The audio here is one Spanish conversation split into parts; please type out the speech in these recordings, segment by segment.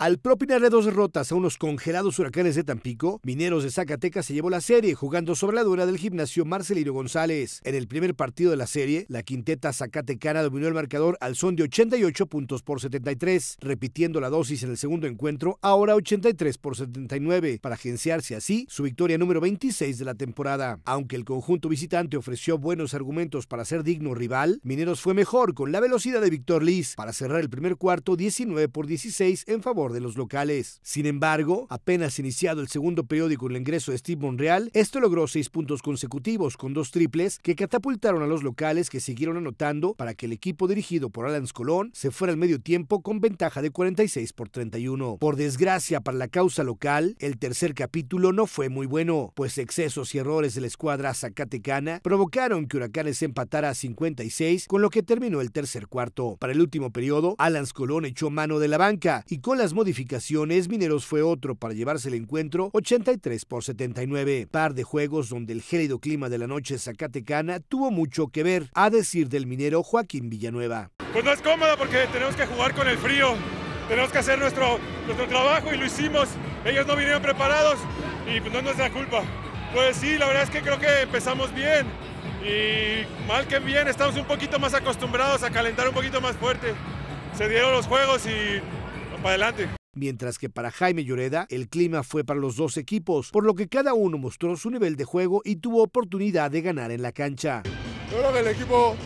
Al propinarle dos derrotas a unos congelados huracanes de Tampico, Mineros de Zacatecas se llevó la serie jugando sobre la dura del gimnasio Marcelino González. En el primer partido de la serie, la quinteta zacatecana dominó el marcador al son de 88 puntos por 73, repitiendo la dosis en el segundo encuentro, ahora 83 por 79, para agenciarse así su victoria número 26 de la temporada. Aunque el conjunto visitante ofreció buenos argumentos para ser digno rival, Mineros fue mejor con la velocidad de Víctor Liz para cerrar el primer cuarto 19 por 16 en favor de los locales. Sin embargo, apenas iniciado el segundo periódico en el ingreso de Steve Monreal, esto logró seis puntos consecutivos con dos triples que catapultaron a los locales que siguieron anotando para que el equipo dirigido por Alans Colón se fuera al medio tiempo con ventaja de 46 por 31. Por desgracia para la causa local, el tercer capítulo no fue muy bueno, pues excesos y errores de la escuadra zacatecana provocaron que Huracanes empatara a 56, con lo que terminó el tercer cuarto. Para el último periodo, Alans Colón echó mano de la banca y con las modificaciones, Mineros fue otro para llevarse el encuentro 83 por 79. Par de juegos donde el gélido clima de la noche zacatecana tuvo mucho que ver, a decir del minero Joaquín Villanueva. Pues no es cómoda porque tenemos que jugar con el frío, tenemos que hacer nuestro, nuestro trabajo y lo hicimos. Ellos no vinieron preparados y pues no es nuestra culpa. Pues sí, la verdad es que creo que empezamos bien y mal que bien estamos un poquito más acostumbrados a calentar un poquito más fuerte. Se dieron los juegos y para adelante. Mientras que para Jaime Lloreda, el clima fue para los dos equipos, por lo que cada uno mostró su nivel de juego y tuvo oportunidad de ganar en la cancha. Yo creo que el equipo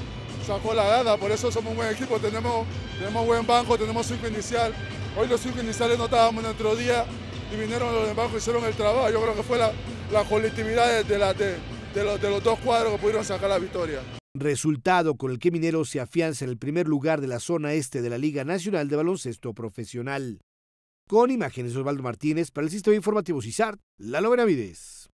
sacó la dada, por eso somos un buen equipo, tenemos, tenemos buen banco, tenemos cinco inicial. Hoy los cinco iniciales no estábamos en otro día y vinieron los de banco, hicieron el trabajo. Yo creo que fue la, la colectividad de, de, los dos cuadros que pudieron sacar la victoria resultado con el que Minero se afianza en el primer lugar de la zona este de la Liga Nacional de Baloncesto Profesional. Con imágenes Osvaldo Martínez para el Sistema Informativo La Lalo Benavides.